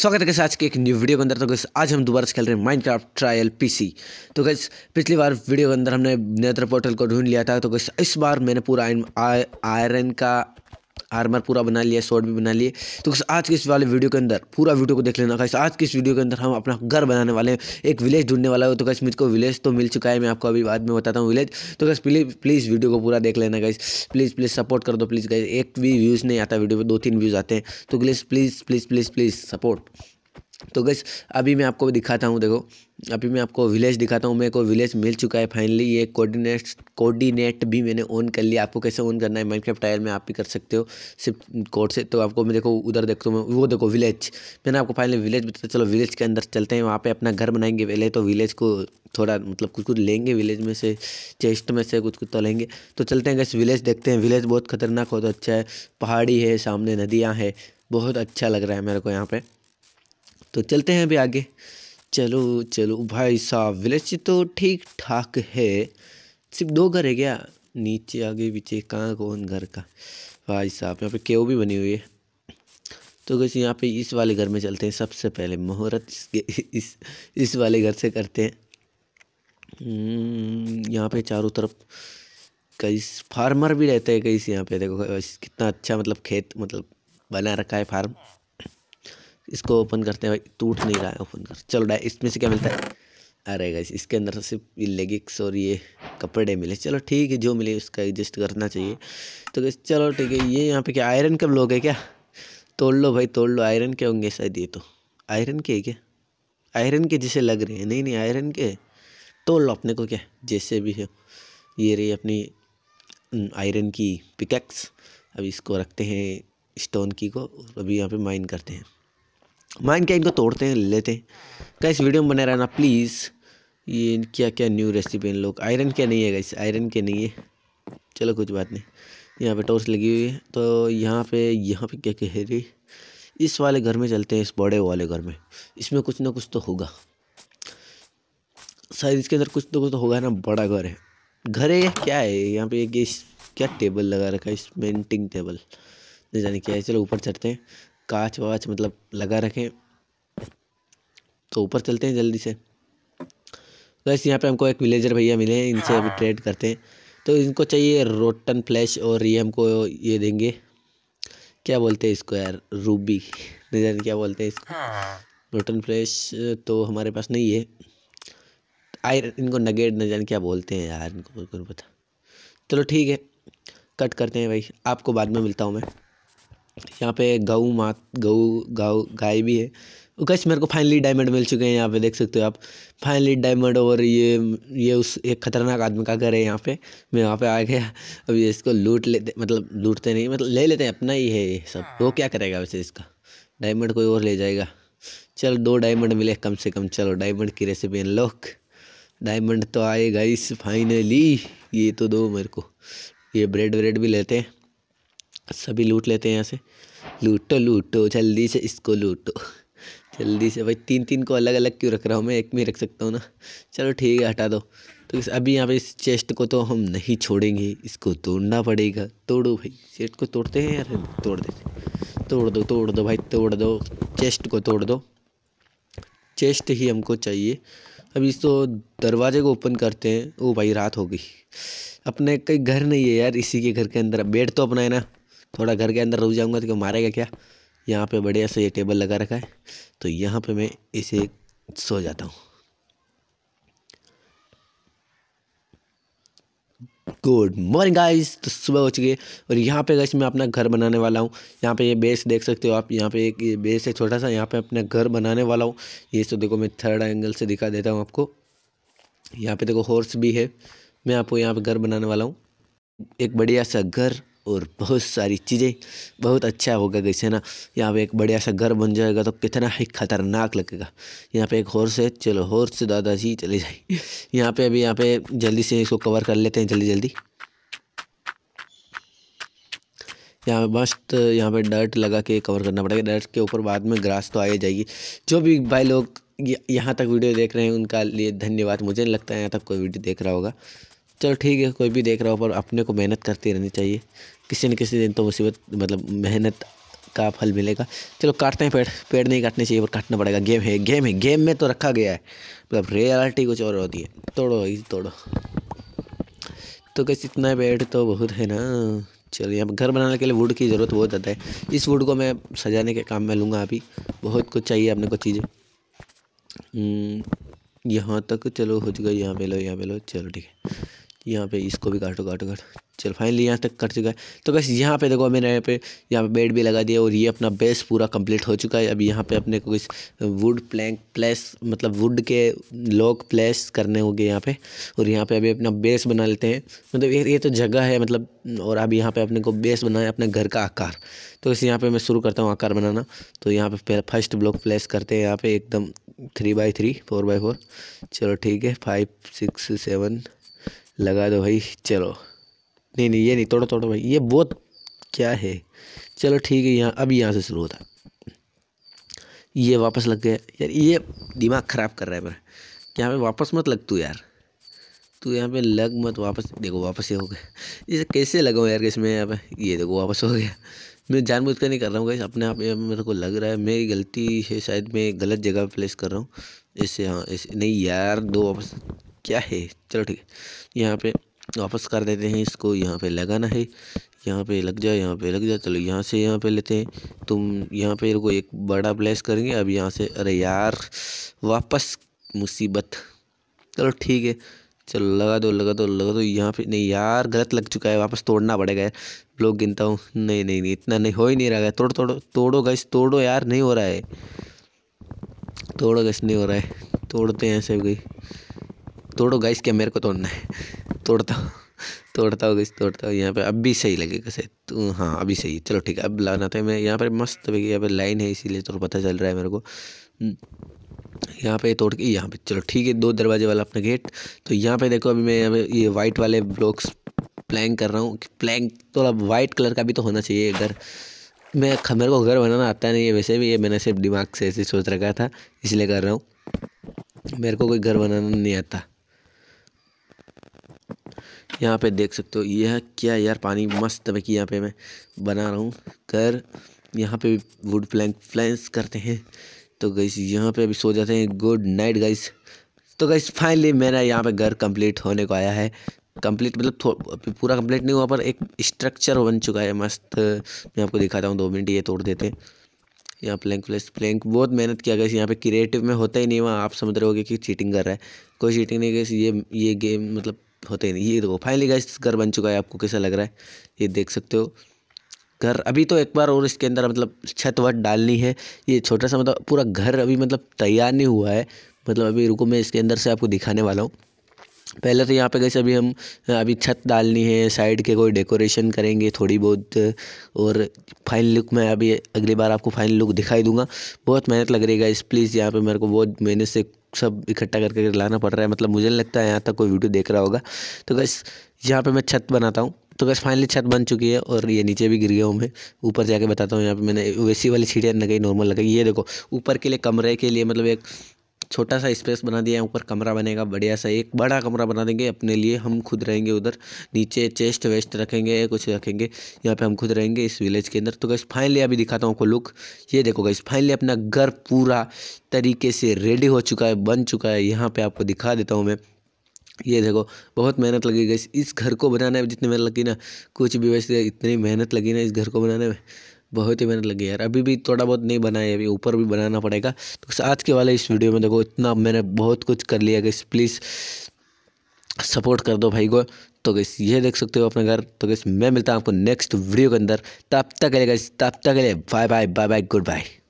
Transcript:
स्वागत है आज के एक न्यू वीडियो के अंदर तो गैस आज हम दोबारा से खेल रहे हैं माइंड क्राफ्ट ट्रायल पीसी तो गैस पिछली बार वीडियो के अंदर हमने नेत्र पोर्टल को ढूंढ लिया था तो गैस इस बार मैंने पूरा आयरन का आर्मर पूरा बना लिया शॉर्ट भी बना लिए तो आज के इस वाले वीडियो के अंदर पूरा वीडियो को देख लेना गाइस आज के इस वीडियो के अंदर हम अपना घर बनाने वाले हैं एक विलेज ढूंढने वाला हो तो कैसे मुझको विलेज तो मिल चुका है मैं आपको अभी बाद में बताता हूँ विलेज तो कैसे प्लीज़ प्लीज़ वीडियो को पूरा देख लेना कैसे प्लीज़ प्लीज़ सपोर्ट कर दो प्लीज़ कैसे एक भी व्यूज़ नहीं आता वीडियो पर दो तीन व्यूज़ आते हैं तो please please please please please support तो गैस अभी मैं आपको दिखाता हूँ देखो अभी मैं आपको विलेज दिखाता हूँ मेरे को विलेज मिल चुका है फाइनली ये कोऑर्डिनेट कोऑर्डिनेट भी मैंने ऑन कर लिया आपको कैसे ऑन करना है माइनक्राफ्ट टायर में आप भी कर सकते हो सिर्फ कोड से तो आपको मैं देखो उधर देखता हूँ वो देखो विलेज मैंने आपको फाइनली विलेज बताया चलो विलेज के अंदर चलते हैं वहाँ पर अपना घर बनाएंगे पहले तो विलेज को थोड़ा मतलब कुछ कुछ लेंगे विलेज में से चेस्ट में से कुछ कुछ तो लेंगे तो चलते हैं गैस विलेज देखते हैं विलेज बहुत खतरनाक हो तो अच्छा है पहाड़ी है सामने नदियाँ हैं बहुत अच्छा लग रहा है मेरे को यहाँ पर तो चलते हैं अभी आगे चलो चलो भाई साहब विलेज तो ठीक ठाक है सिर्फ दो घर है क्या नीचे आगे पीछे कहाँ कौन घर का भाई साहब यहाँ पे केव भी बनी हुई है तो कैसे यहाँ पे इस वाले घर में चलते हैं सबसे पहले मुहूर्त इस इस वाले घर से करते हैं हम्म, यहाँ पे चारों तरफ कई फार्मर भी रहते हैं कई यहाँ पे देखो कितना अच्छा मतलब खेत मतलब बना रखा है फार्म इसको ओपन करते हैं भाई टूट नहीं रहा है ओपन कर चलो डाय इसमें से क्या मिलता है अरे गाइस इसके अंदर तो सिर्फ लेगिक्स और ये कपड़े मिले चलो ठीक है जो मिले उसका एडजस्ट करना चाहिए तो गैस चलो ठीक है ये यहाँ पे क्या आयरन के लोग है क्या तोड़ लो भाई तोड़ लो आयरन के होंगे शायद ये तो आयरन के है क्या आयरन के जैसे लग रहे हैं नहीं नहीं आयरन के तोड़ लो अपने को क्या जैसे भी है ये रही अपनी आयरन की पिकैक्स अब इसको रखते हैं स्टोन की को और अभी यहाँ पे माइन करते हैं माइंड क्या इनको तोड़ते हैं लेते हैं क्या इस वीडियो में बने रहना प्लीज़ ये क्या क्या न्यू रेसिपी इन लोग आयरन क्या नहीं है गाइस आयरन के नहीं है चलो कुछ बात नहीं यहाँ पे टॉर्च लगी हुई है तो यहाँ पे यहाँ पे क्या कह रही इस वाले घर में चलते हैं इस बड़े वाले घर में इसमें कुछ ना कुछ तो होगा शायद इसके अंदर कुछ ना कुछ तो होगा ना बड़ा घर है घर है क्या है यहाँ पे एक क्या टेबल लगा रखा है इस पेंटिंग टेबल नहीं जाने क्या है चलो ऊपर चढ़ते हैं कांच वाच मतलब लगा रखें तो ऊपर चलते हैं जल्दी से बस यहाँ पे हमको एक विलेजर भैया मिले हैं इनसे अभी ट्रेड हाँ। करते हैं तो इनको चाहिए रोटन फ्लैश और ये हमको ये देंगे क्या बोलते हैं इसको यार रूबी नहीं क्या बोलते हैं इसको रोटन हाँ। फ्लैश तो हमारे पास नहीं है आयर इनको नगेट न जाने क्या बोलते हैं यार इनको बिल्कुल पता चलो ठीक है कट करते हैं भाई आपको बाद में मिलता हूँ मैं यहाँ पे गऊ मात गऊ गाऊ गाय भी है तो गैस मेरे को फाइनली डायमंड मिल चुके हैं यहाँ पे देख सकते हो आप फाइनली डायमंड और ये ये उस एक खतरनाक आदमी का घर है यहाँ पे मैं वहाँ पे आ गया अब ये इसको लूट लेते मतलब लूटते नहीं मतलब ले लेते हैं अपना ही है ये सब वो क्या करेगा वैसे इसका डायमंड कोई और ले जाएगा चल दो डायमंड मिले कम से कम चलो डायमंड की रेसिपी अनलॉक डायमंड तो आएगा इस फाइनली ये तो दो मेरे को ये ब्रेड व्रेड भी लेते हैं सभी लूट लेते हैं यहाँ से लूटो लूटो जल्दी से इसको लूटो जल्दी से भाई तीन तीन को अलग अलग क्यों रख रहा हूँ मैं एक में रख सकता हूँ ना चलो ठीक है हटा दो तो अभी यहाँ पे इस चेस्ट को तो हम नहीं छोड़ेंगे इसको तोड़ना पड़ेगा तोड़ो भाई चेस्ट को तोड़ते हैं यार तोड़ देते तोड़ दो तोड़ दो भाई तोड़ दो चेस्ट को तोड़ दो चेस्ट ही हमको चाहिए इस इसको दरवाजे को ओपन करते हैं ओ भाई रात हो गई अपने कई घर नहीं है यार इसी के घर के अंदर बेड तो अपना है ना थोड़ा घर के अंदर रुक जाऊँगा तो क्यों मारेगा क्या यहाँ पे बढ़िया से ये टेबल लगा रखा है तो यहाँ पे मैं इसे सो जाता हूँ गुड मॉर्निंग गाइस तो सुबह हो चुकी है और यहाँ पे गाइस मैं अपना घर बनाने वाला हूँ यहाँ पे ये बेस देख सकते हो आप यहाँ पे एक बेस है छोटा सा यहाँ पे अपना घर बनाने वाला हूँ ये तो देखो मैं थर्ड एंगल से दिखा देता हूँ आपको यहाँ पे देखो हॉर्स भी है मैं आपको यहाँ पे घर बनाने वाला हूँ एक बढ़िया सा घर और बहुत सारी चीज़ें बहुत अच्छा होगा जैसे ना यहाँ पे एक बढ़िया सा घर बन जाएगा तो कितना ही खतरनाक लगेगा यहाँ पे एक हॉर्स है चलो हॉर्स दादाजी चले जाए यहाँ पे अभी यहाँ पे जल्दी से इसको कवर कर लेते हैं जल्दी जल्दी यहाँ पे मस्त यहाँ पे डर्ट लगा के कवर करना पड़ेगा डर्ट के ऊपर बाद में ग्रास तो आ ही जाएगी जो भी भाई लोग यहाँ तक वीडियो देख रहे हैं उनका लिए धन्यवाद मुझे नहीं लगता है यहाँ तक कोई वीडियो देख रहा होगा चलो ठीक है कोई भी देख रहा हो पर अपने को मेहनत करती रहनी चाहिए किसी न किसी दिन तो मुसीबत मतलब मेहनत का फल मिलेगा चलो काटते हैं पेड़ पेड़ नहीं काटने चाहिए पर काटना पड़ेगा गेम है गेम है गेम में तो रखा गया है मतलब रियलिटी कुछ और होती है तोड़ो ही तोड़ो तो कैसे इतना पेड़ तो बहुत है ना चलो यहाँ घर बनाने के लिए वुड की ज़रूरत बहुत ज़्यादा है इस वुड को मैं सजाने के काम में लूँगा अभी बहुत कुछ चाहिए अपने को चीज़ें हम्म, यहाँ तक चलो हो चुका यहाँ पे लो यहाँ पे लो चलो ठीक है यहाँ पे इसको भी काटो काटो काटो चल फाइनली यहाँ तक कट चुका है तो बस यहाँ पे देखो मैंने यहाँ पे यहाँ पे बेड भी लगा दिया और ये अपना बेस पूरा कंप्लीट हो चुका है अब यहाँ पे अपने को कुछ वुड प्लैंक प्लेस मतलब वुड के लॉक प्लेस करने होंगे यहाँ पे और यहाँ पे अभी अपना बेस बना लेते हैं मतलब ये ये तो जगह है मतलब और अब यहाँ पर अपने को बेस बनाया अपने घर का आकार तो बस यहाँ पर मैं शुरू करता हूँ आकार बनाना तो यहाँ पर फर्स्ट ब्लॉक प्लेस करते हैं यहाँ पर एकदम three by three four by four चलो ठीक है फाइव सिक्स सेवन लगा दो भाई चलो नहीं नहीं ये नहीं तोड़ो तोड़ो भाई ये बहुत क्या है चलो ठीक है यहाँ अभी यहाँ से शुरू होता ये वापस लग गया यार ये दिमाग ख़राब कर रहा है मेरा यहाँ पे वापस मत लग तू यार तू यहाँ पे लग मत वापस देखो वापस ये हो गया इसे कैसे लगाऊँ यार इसमें यहाँ पे ये देखो वापस हो गया मैं जानबूझ कर नहीं कर रहा हूँ कैसे अपने आप मेरे को लग रहा है मेरी गलती है शायद मैं गलत जगह प्लेस कर रहा हूँ ऐसे हाँ ऐसे नहीं यार दो वापस क्या है चलो ठीक है यहाँ पे वापस कर देते हैं इसको यहाँ पे लगाना है यहाँ पे लग जाए यहाँ पे लग जाए चलो यहाँ से यहाँ पे लेते हैं तुम यहाँ पे को एक बड़ा प्लेस करेंगे अब यहाँ से अरे यार वापस मुसीबत चलो ठीक है चलो लगा दो लगा दो लगा दो यहाँ पे नहीं यार गलत लग चुका है वापस तोड़ना पड़ेगा यार ब्लॉक गिनता हूँ नहीं नहीं नहीं इतना नहीं हो ही नहीं रहा है तोड़ तोड़ो तोड़ो गैस तोड़ो यार नहीं हो रहा है तोड़ो गैस नहीं हो रहा है तोड़ते हैं ऐसे गई तोड़ो गाइस क्या मेरे को तोड़ना है तोड़ता हूँ तोड़ता हो गई तोड़ता हो यहाँ पे अब भी सही लगेगा तू तो हाँ अभी सही चलो ठीक है अब लाना था मैं यहाँ पर मस्त यहाँ पर लाइन है इसीलिए तो पता चल रहा है मेरे को हम्म, यहाँ पे तोड़ के यहाँ पे चलो ठीक है दो दरवाजे वाला अपना गेट तो यहाँ पे देखो अभी मैं यहाँ पे ये वाइट वाले ब्लॉक्स प्लैंक कर रहा हूँ प्लैंक थोड़ा वाइट कलर का भी तो होना चाहिए घर मैं मेरे को घर बनाना आता नहीं है वैसे भी ये मैंने सिर्फ दिमाग से ऐसे सोच रखा था इसलिए कर रहा हूँ मेरे को कोई घर बनाना नहीं आता यहाँ पे देख सकते हो ये है क्या यार पानी मस्त बाकी यहाँ पे मैं बना रहा हूँ कर यहाँ पे वुड प्लैंक फ्लैंस करते हैं तो गई यहाँ पे अभी सो जाते हैं गुड नाइट गाइस तो गई फाइनली मेरा यहाँ पे घर कंप्लीट होने को आया है कंप्लीट मतलब पूरा कंप्लीट नहीं हुआ पर एक स्ट्रक्चर बन चुका है मस्त मैं आपको दिखाता हूँ दो मिनट ये तोड़ देते हैं यहाँ प्लैंक फ्लैंस प्लैंक बहुत मेहनत किया गया यहाँ पे क्रिएटिव में होता ही नहीं वहाँ आप समझ रहे हो कि चीटिंग कर रहा है कोई चीटिंग नहीं गई ये ये गेम मतलब होते नहीं ये देखो फाइनली गाइस घर बन चुका है आपको कैसा लग रहा है ये देख सकते हो घर अभी तो एक बार और इसके अंदर मतलब छत वत डालनी है ये छोटा सा मतलब पूरा घर अभी मतलब तैयार नहीं हुआ है मतलब अभी रुको मैं इसके अंदर से आपको दिखाने वाला हूँ पहले तो यहाँ पे गए अभी हम अभी छत डालनी है साइड के कोई डेकोरेशन करेंगे थोड़ी बहुत और फाइनल लुक मैं अभी अगली बार आपको फाइनल लुक दिखाई दूंगा बहुत मेहनत लग रही है गाइस प्लीज़ यहाँ पे मेरे को बहुत मेहनत से सब इकट्ठा करके लाना पड़ रहा है मतलब मुझे नहीं लगता है यहाँ तक कोई वीडियो देख रहा होगा तो बस यहाँ पे मैं छत बनाता हूँ तो बस फाइनली छत बन चुकी है और ये नीचे भी गिर गया हूँ मैं ऊपर जाके बताता हूँ यहाँ पे मैंने वैसी वाली सीढ़ियाँ लगाई नॉर्मल लगाई ये देखो ऊपर के लिए कमरे के लिए मतलब एक छोटा सा स्पेस बना दिया है ऊपर कमरा बनेगा बढ़िया सा एक बड़ा कमरा बना देंगे अपने लिए हम खुद रहेंगे उधर नीचे चेस्ट वेस्ट रखेंगे कुछ रखेंगे यहाँ पे हम खुद रहेंगे इस विलेज के अंदर तो गैस फाइनली अभी दिखाता हूँ आपको लुक ये देखो गैस फाइनली अपना घर पूरा तरीके से रेडी हो चुका है बन चुका है यहाँ पर आपको दिखा देता हूँ मैं ये देखो बहुत मेहनत लगी गई इस घर को बनाने में जितनी मेहनत लगी ना कुछ भी वैसे इतनी मेहनत लगी ना इस घर को बनाने में बहुत ही मेहनत लगी यार अभी भी थोड़ा बहुत नहीं बनाया अभी ऊपर भी बनाना पड़ेगा तो आज के वाले इस वीडियो में देखो इतना मैंने बहुत कुछ कर लिया गई प्लीज़ सपोर्ट कर दो भाई को तो गैस ये देख सकते हो अपने घर तो गैस मैं मिलता हूँ आपको नेक्स्ट वीडियो के अंदर तब तक के लिए गैस तब तक के लिए bye bye bye bye good bye